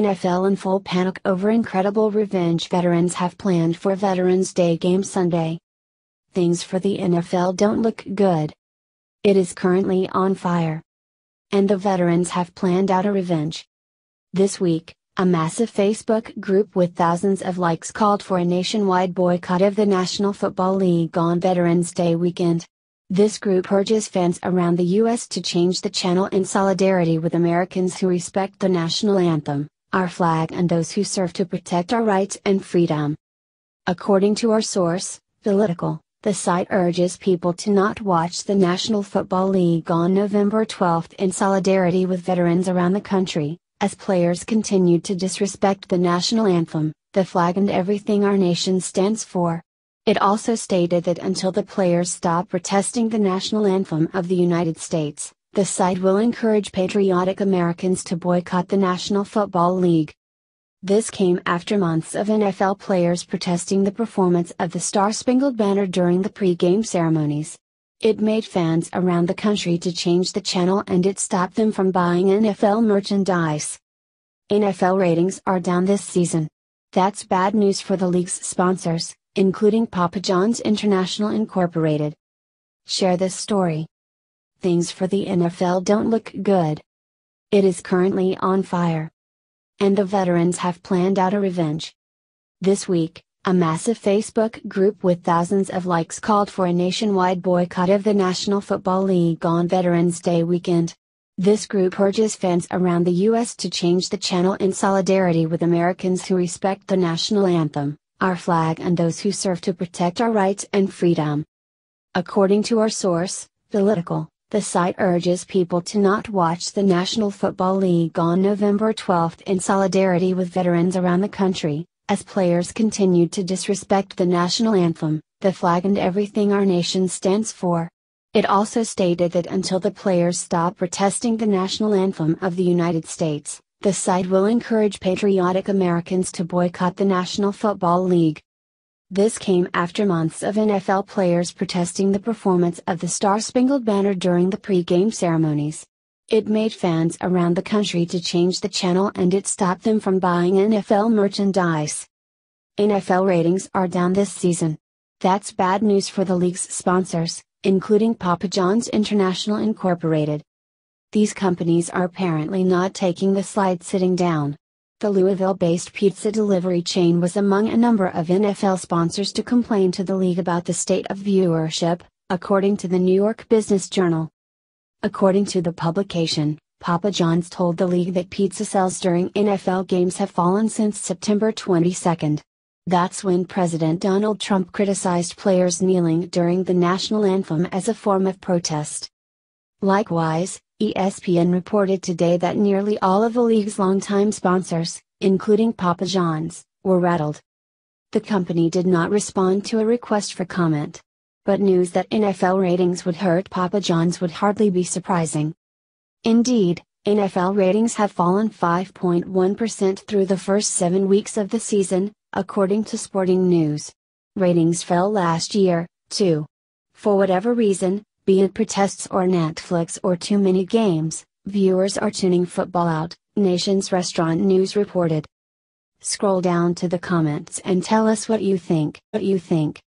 NFL in full panic over incredible revenge veterans have planned for Veterans Day game Sunday. Things for the NFL don't look good. It is currently on fire. And the veterans have planned out a revenge. This week, a massive Facebook group with thousands of likes called for a nationwide boycott of the National Football League on Veterans Day weekend. This group urges fans around the U.S. to change the channel in solidarity with Americans who respect the national anthem, our flag and those who serve to protect our rights and freedom. According to our source, Political, the site urges people to not watch the National Football League on November 12 in solidarity with veterans around the country, as players continued to disrespect the national anthem, the flag and everything our nation stands for. It also stated that until the players stop protesting the national anthem of the United States, the site will encourage patriotic Americans to boycott the National Football League. This came after months of NFL players protesting the performance of the Star Spangled Banner during the pregame ceremonies. It made fans around the country to change the channel and it stopped them from buying NFL merchandise. NFL ratings are down this season. That's bad news for the league's sponsors, including Papa John's International Incorporated. Share this story things for the NFL don't look good. It is currently on fire. And the veterans have planned out a revenge. This week, a massive Facebook group with thousands of likes called for a nationwide boycott of the National Football League on Veterans Day weekend. This group urges fans around the U.S. to change the channel in solidarity with Americans who respect the national anthem, our flag, and those who serve to protect our rights and freedom. According to our source, Political, the site urges people to not watch the National Football League on November 12 in solidarity with veterans around the country, as players continued to disrespect the national anthem, the flag and everything our nation stands for. It also stated that until the players stop protesting the national anthem of the United States, the site will encourage patriotic Americans to boycott the National Football League. This came after months of NFL players protesting the performance of the Star Spangled Banner during the pregame ceremonies. It made fans around the country to change the channel and it stopped them from buying NFL merchandise. NFL ratings are down this season. That's bad news for the league's sponsors, including Papa John's International Incorporated. These companies are apparently not taking the slide sitting down. The Louisville based pizza delivery chain was among a number of NFL sponsors to complain to the league about the state of viewership, according to the New York Business Journal. According to the publication, Papa John's told the league that pizza sales during NFL games have fallen since September 22. That's when President Donald Trump criticized players kneeling during the national anthem as a form of protest. Likewise, ESPN reported today that nearly all of the league's longtime sponsors, including Papa John's, were rattled. The company did not respond to a request for comment. But news that NFL ratings would hurt Papa John's would hardly be surprising. Indeed, NFL ratings have fallen 5.1% through the first seven weeks of the season, according to Sporting News. Ratings fell last year, too. For whatever reason, be it protests or Netflix or too many games, viewers are tuning football out, Nation's Restaurant News reported. Scroll down to the comments and tell us what you think. What you think.